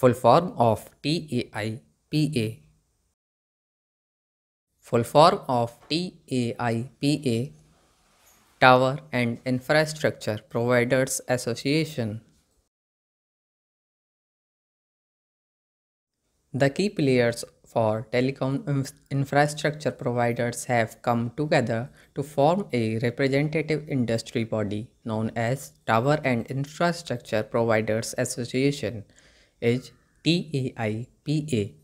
Full form of TAIPA. Full form of TAIPA Tower and Infrastructure Providers Association. The key players for telecom infrastructure providers have come together to form a representative industry body known as Tower and Infrastructure Providers Association H T A I P A